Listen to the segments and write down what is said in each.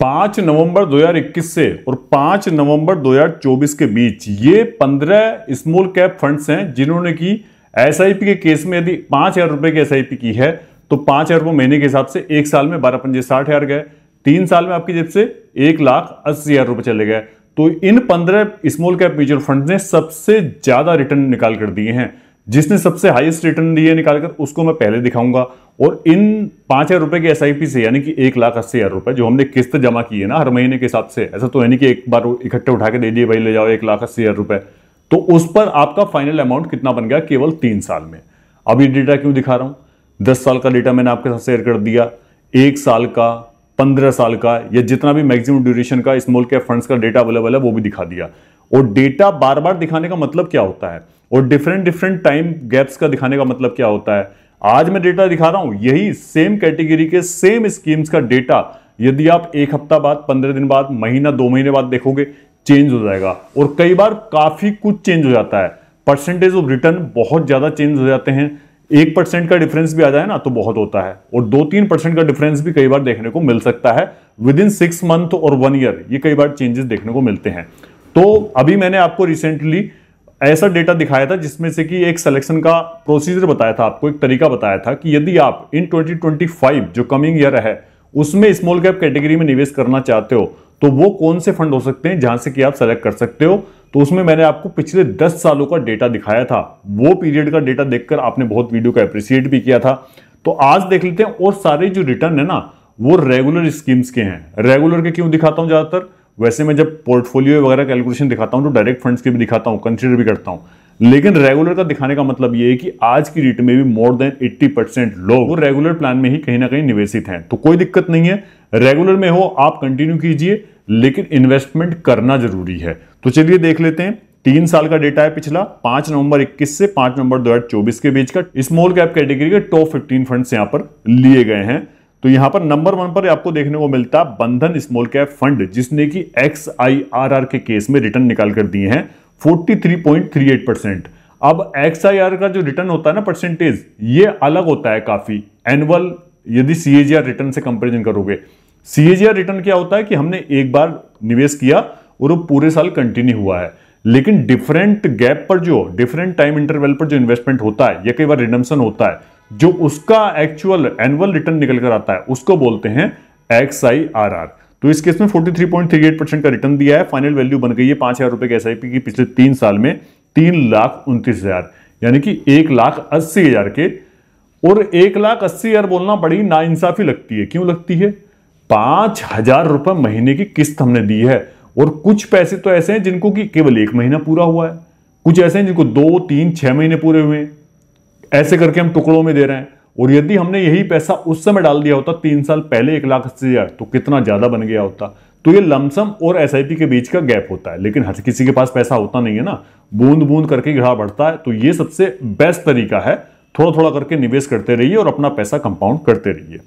पांच नवंबर 2021 से और पांच नवंबर 2024 के बीच ये पंद्रह स्मॉल कैप फंड्स हैं जिन्होंने की एस के केस में यदि पांच हजार रुपए की एस की है तो पांच हजार रुपये महीने के हिसाब से एक साल में बारह पंजे साठ हजार गए तीन साल में आपकी जेब से एक लाख अस्सी हजार रुपए चले गए तो इन पंद्रह स्मॉल कैप म्यूचुअल फंड ने सबसे ज्यादा रिटर्न निकाल कर दिए हैं जिसने सबसे हाईएस्ट रिटर्न दिए निकालकर उसको मैं पहले दिखाऊंगा और इन पांच हज़ार रुपए के एस आई पी से यानी कि एक लाख अस्सी हज़ार रुपए जो हमने किस्त जमा की है ना हर महीने के हिसाब से ऐसा तो है नहीं कि एक बार इकट्ठे उठा के दे दिए भाई ले जाओ एक लाख अस्सी हज़ार रुपए तो उस पर आपका फाइनल अमाउंट कितना बन गया केवल तीन साल में अब ये डेटा क्यों दिखा रहा हूं दस साल का डेटा मैंने आपके साथ शेयर कर दिया एक साल का पंद्रह साल का या जितना भी मैक्सिमम ड्यूरेशन का स्मॉल कैप फंड्स का डेटा अवेलेबल है वो भी दिखा दिया और डेटा बार बार दिखाने का मतलब क्या होता है और डिफरेंट डिफरेंट टाइम गैप्स का दिखाने का मतलब क्या होता है आज मैं डेटा दिखा रहा हूं यही सेम कैटेगरी के सेम स्कीम्स का डेटा यदि आप एक हफ्ता बाद पंद्रह दिन बाद महीना दो महीने बाद देखोगे चेंज हो जाएगा और कई बार काफी कुछ चेंज हो जाता है परसेंटेज ऑफ रिटर्न बहुत ज्यादा चेंज हो जाते हैं एक परसेंट का डिफरेंस भी आ जाए ना तो बहुत होता है और दो तीन परसेंट का डिफरेंस भी कई बार देखने को मिल सकता है विद इन सिक्स मंथ और वन ईयर ये कई बार चेंजेस देखने को मिलते हैं तो अभी मैंने आपको रिसेंटली ऐसा डेटा दिखाया था जिसमें से कि एक सिलेक्शन का प्रोसीजर बताया था आपको एक तरीका बताया था कि यदि आप इन 2025 जो कमिंग ईयर है उसमें स्मॉल कैप कैटेगरी में निवेश करना चाहते हो तो वो कौन से फंड हो सकते हैं जहां से कि आप सेलेक्ट कर सकते हो तो उसमें मैंने आपको पिछले 10 सालों का डेटा दिखाया था वो पीरियड का डेटा देखकर आपने बहुत वीडियो का अप्रिसिएट भी किया था तो आज देख लेते हैं और सारे जो रिटर्न है ना वो रेगुलर स्कीम्स के हैं रेगुलर के क्यों दिखाता हूं ज्यादातर वैसे मैं जब पोर्टफोलियो वगैरह कैलकुलेशन दिखाता हूँ तो डायरेक्ट फंड्स के भी दिखाता हूँ कंसिडर भी करता हूँ लेकिन रेगुलर का दिखाने का मतलब ये है कि आज की डेट में भी मोर देन 80 परसेंट लोग वो रेगुलर प्लान में ही कहीं ना कहीं निवेशित हैं तो कोई दिक्कत नहीं है रेगुलर में हो आप कंटिन्यू कीजिए लेकिन इन्वेस्टमेंट करना जरूरी है तो चलिए देख लेते हैं तीन साल का डेटा है पिछला पांच नवंबर 21 से पांच नवंबर 2024 के बीच का स्मॉल कैप कैटेगरी के टॉप 15 फंड्स यहां पर लिए गए हैं तो यहां पर नंबर वन पर आपको देखने को मिलता बंधन स्मॉल कैप फंड जिसने कि एक्स आई आर आर के केस में रिटर्न निकाल कर दिए हैं 43.38 परसेंट अब एक्स आई आर का जो रिटर्न होता है ना परसेंटेज ये अलग होता है काफी एनुअल यदि सीएजीआर रिटर्न से कंपेरिजन करोगे सीएजीआर रिटर्न क्या होता है कि हमने एक बार निवेश किया और वो पूरे साल कंटिन्यू हुआ है लेकिन डिफरेंट गैप पर जो डिफरेंट टाइम इंटरवल पर जो इन्वेस्टमेंट होता है या कई बार रिडम्सन होता है जो उसका एक्चुअल एनुअल रिटर्न निकल कर आता है उसको बोलते हैं एक्स आई आर आर तो इस केस में 43.38 परसेंट का रिटर्न दिया है फाइनल वैल्यू बन गई है पांच हजार रुपए की एस की पिछले तीन साल में तीन लाख उनतीस हजार यानी कि एक लाख अस्सी हजार के और एक लाख अस्सी हजार बोलना बड़ी नाइंसाफी लगती है क्यों लगती है पांच हजार रुपए महीने की किस्त हमने दी है और कुछ पैसे तो ऐसे हैं जिनको कि केवल एक महीना पूरा हुआ है कुछ ऐसे हैं जिनको दो तीन छह महीने पूरे हुए हैं ऐसे करके हम टुकड़ों में दे रहे हैं और यदि हमने यही पैसा उस समय डाल दिया होता तीन साल पहले एक लाख अस्सी हज़ार तो कितना ज़्यादा बन गया होता तो ये लमसम और एस के बीच का गैप होता है लेकिन हर किसी के पास पैसा होता नहीं है ना बूंद बूंद करके घड़ा बढ़ता है तो ये सबसे बेस्ट तरीका है थोड़ा थोड़ा करके निवेश करते रहिए और अपना पैसा कंपाउंड करते रहिए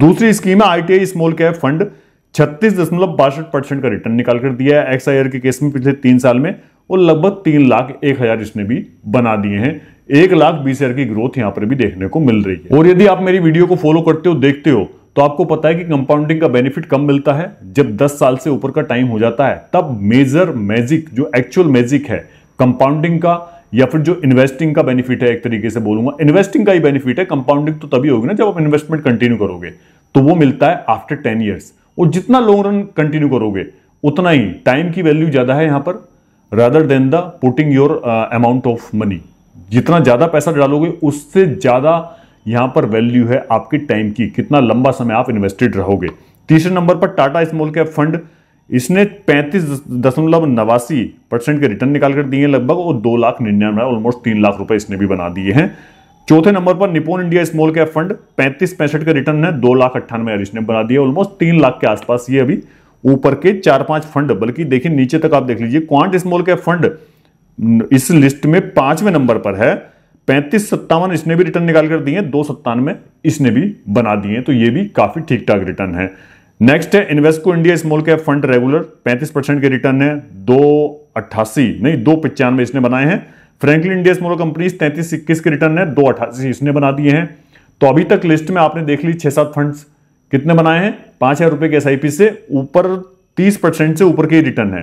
दूसरी स्कीम है आई स्मॉल कैप फंड छत्तीस दशमलव बासठ परसेंट का रिटर्न निकाल कर दिया है एक्स के केस में पिछले तीन साल में और लगभग तीन लाख एक हजार इसने भी बना दिए हैं एक लाख बीस हजार की ग्रोथ यहां पर भी देखने को मिल रही है और यदि आप मेरी वीडियो को फॉलो करते हो देखते हो तो आपको पता है कि कंपाउंडिंग का बेनिफिट कम मिलता है जब 10 साल से ऊपर का टाइम हो जाता है तब मेजर मैजिक जो एक्चुअल मैजिक है कंपाउंडिंग का या फिर जो इन्वेस्टिंग का बेनिफिट है एक तरीके से बोलूंगा इन्वेस्टिंग का ही बेनिफिट है कंपाउंडिंग तो तभी होगी ना जब आप इन्वेस्टमेंट कंटिन्यू करोगे तो वो मिलता है आफ्टर टेन ईयर्स और जितना लॉन्ग रन कंटिन्यू करोगे उतना ही टाइम की वैल्यू ज्यादा है यहां पर rather than the putting your amount of money जितना ज़्यादा पैसा डालोगे उससे ज़्यादा यहां पर वैल्यू है आपके टाइम की कितना लंबा समय आप इन्वेस्टेड रहोगे तीसरे नंबर पर टाटा स्मॉल कैप फंड इसने पैंतीस दशमलव नवासी परसेंट के रिटर्न निकाल कर दिए लगभग और दो लाख निन्यानवे ऑलमोस्ट तीन लाख रुपए इसने भी बना दिए हैं चौथे नंबर पर Nippon India small cap fund पैंतीस पैंसठ का रिटर्न है दो लाख अट्ठानवे इसने बना दिया ऑलमोस्ट तीन लाख के आसपास ये अभी ऊपर के चार पांच फंड बल्कि देखिए नीचे तक आप देख लीजिए क्वांट स्मॉल कैप फंड इस लिस्ट में पांचवें नंबर पर है पैंतीस सत्तावन इसने भी रिटर्न निकाल कर दिए दो सत्तानवे इसने भी बना दिए तो ये भी काफी ठीक ठाक रिटर्न है नेक्स्ट है Invesco India small cap fund regular 35 percent के रिटर्न है दो अट्ठासी नहीं दो पिचानवे इसने बनाए हैं फ्रेंकली इंडिया स्मॉल कंपनीज तैंतीस इक्कीस के रिटर्न है दो अठासी इसने बना दिए हैं तो अभी तक लिस्ट में आपने देख ली छह सात फंड कितने बनाए हैं पांच हजार रुपए के एस से ऊपर तीस परसेंट से ऊपर के रिटर्न है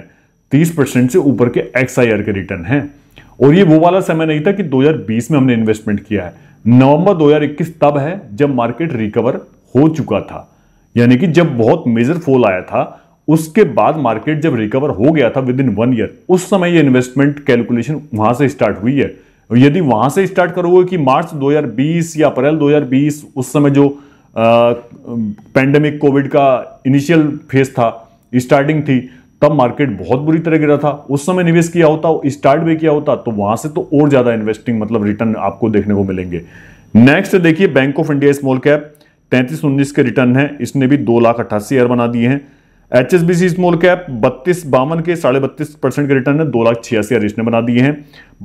30% परसेंट से ऊपर के एक्स आई आर के रिटर्न हैं और ये वो वाला समय नहीं था कि 2020 में हमने इन्वेस्टमेंट किया है नवंबर 2021 तब है जब मार्केट रिकवर हो चुका था यानी कि जब बहुत मेजर फॉल आया था उसके बाद मार्केट जब रिकवर हो गया था विद इन वन ईयर उस समय ये इन्वेस्टमेंट कैलकुलेशन वहां से स्टार्ट हुई है यदि वहां से स्टार्ट करोगे कि मार्च 2020 या अप्रैल 2020 उस समय जो पैंडेमिक कोविड का इनिशियल फेज था स्टार्टिंग थी तब मार्केट बहुत बुरी तरह गिरा था उस समय निवेश किया होता स्टार्ट भी किया होता तो वहां से तो और ज्यादा इन्वेस्टिंग मतलब रिटर्न आपको देखने को मिलेंगे नेक्स्ट देखिए bank of India small cap तैंतीस उन्नीस के रिटर्न है इसने भी दो लाख अट्ठासी हजार बना दिए हैं H S B C small cap बत्तीस बावन के साढ़े बत्तीस परसेंट के रिटर्न है दो लाख छियासी हजार इसने बना दिए हैं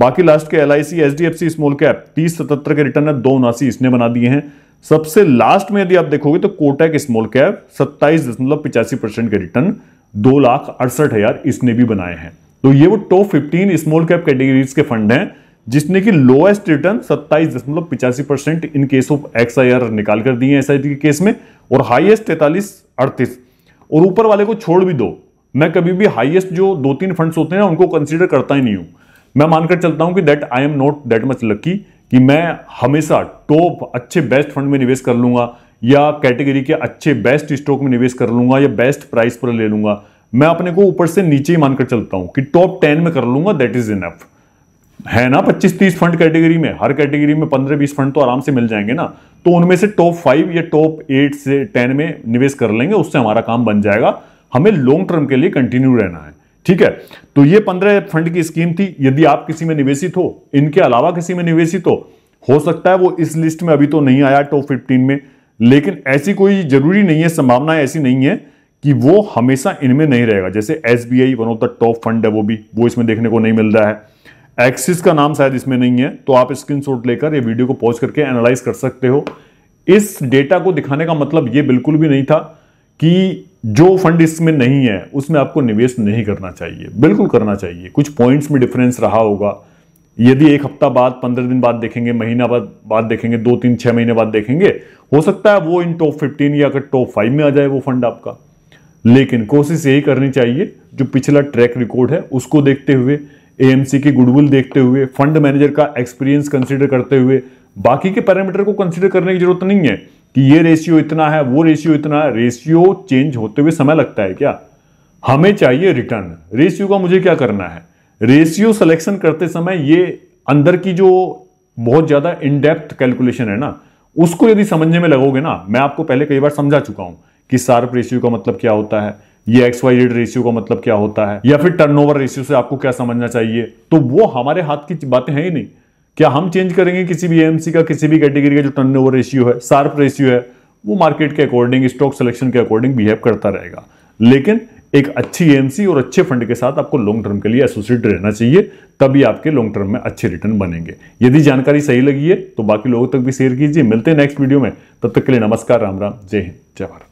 बाकी लास्ट के L I C H D F C small cap तीस सतहत्तर के रिटर्न है दो उनासी इसने बना दिए हैं सबसे लास्ट में यदि आप देखोगे तो कोटेक स्मॉल कैप सत्ताईस दशमलव पिचासी परसेंट के रिटर्न दो लाख अड़सठ हजार इसने भी बनाए हैं तो ये वो top fifteen small cap categories के फंड हैं जिसने की लोएस्ट रिटर्न सत्ताईस दशमलव पिचासी percent in case of X I R निकाल कर दिए एस आई के केस में और हाईएस्ट तैतालीस अड़तीस और ऊपर वाले को छोड़ भी दो मैं कभी भी हाईएस्ट जो दो तीन फंड्स होते हैं उनको कंसीडर करता ही नहीं हूं मैं मानकर चलता हूं कि that I'm not that much lucky कि मैं हमेशा टॉप अच्छे बेस्ट फंड में निवेश कर लूंगा या कैटेगरी के अच्छे बेस्ट स्टॉक में निवेश कर लूंगा या बेस्ट प्राइस पर ले लूंगा मैं अपने को ऊपर से नीचे ही मानकर चलता हूं कि टॉप टेन में कर लूंगा दैट इज इनफ है ना 25-30 फंड कैटेगरी में हर कैटेगरी में 15-20 फंड तो आराम से मिल जाएंगे ना तो उनमें से टॉप फाइव या टॉप एट से टेन में निवेश कर लेंगे उससे हमारा काम बन जाएगा हमें लॉन्ग टर्म के लिए कंटिन्यू रहना है ठीक है तो ये पंद्रह फंड की स्कीम थी यदि आप किसी में निवेशित हो इनके अलावा किसी में निवेशित हो हो सकता है वो इस लिस्ट में अभी तो नहीं आया टॉप फिफ्टीन में लेकिन ऐसी कोई जरूरी नहीं है संभावना ऐसी नहीं है कि वो हमेशा इनमें नहीं रहेगा जैसे S B I one of the top fund है वो भी वो इसमें देखने को नहीं मिल रहा है एक्सिस का नाम शायद इसमें नहीं है तो आप शॉट लेकर ये वीडियो को पॉज करके एनालाइज कर सकते हो इस डेटा को दिखाने का मतलब ये बिल्कुल भी नहीं था कि जो फंड इसमें नहीं है उसमें आपको निवेश नहीं करना चाहिए बिल्कुल करना चाहिए कुछ पॉइंट्स में डिफरेंस रहा होगा यदि एक हफ्ता बाद पंद्रह दिन बाद देखेंगे महीना बाद बाद देखेंगे दो तीन छः महीने बाद देखेंगे हो सकता है वो इन टॉप फिफ्टीन या अगर टॉप फाइव में आ जाए वो फंड आपका लेकिन कोशिश यही करनी चाहिए जो पिछला ट्रैक रिकॉर्ड है उसको देखते हुए एएमसी की गुडविल देखते हुए फंड मैनेजर का एक्सपीरियंस कंसिडर करते हुए बाकी के पैरामीटर को कंसिडर करने की जरूरत नहीं है कि ये रेशियो इतना है वो रेशियो इतना है रेशियो चेंज होते हुए समय लगता है क्या हमें चाहिए रिटर्न रेशियो का मुझे क्या करना है रेशियो सिलेक्शन करते समय ये अंदर की जो बहुत ज़्यादा इनडेप्थ कैलकुलेशन है ना उसको यदि समझने में लगोगे ना मैं आपको पहले कई बार समझा चुका हूं कि सार्प रेशियो का मतलब क्या होता है ये एक्स वाई जेड रेशियो का मतलब क्या होता है या फिर टर्नओवर रेशियो से आपको क्या समझना चाहिए तो वो हमारे हाथ की बातें हैं ही नहीं क्या हम चेंज करेंगे किसी भी एएमसी का किसी भी कैटेगरी का जो ओवर रेशियो है सार्प रेशियो है वो मार्केट के अकॉर्डिंग स्टॉक सिलेक्शन के अकॉर्डिंग बिहेव करता रहेगा लेकिन एक अच्छी एएमसी और अच्छे फंड के साथ आपको लॉन्ग टर्म के लिए एसोसिएट रहना चाहिए तभी आपके लॉन्ग टर्म में अच्छे रिटर्न बनेंगे यदि जानकारी सही लगी है तो बाकी लोगों तक भी शेयर कीजिए मिलते हैं नेक्स्ट वीडियो में तब तक के लिए नमस्कार राम राम जय हिंद जय भारत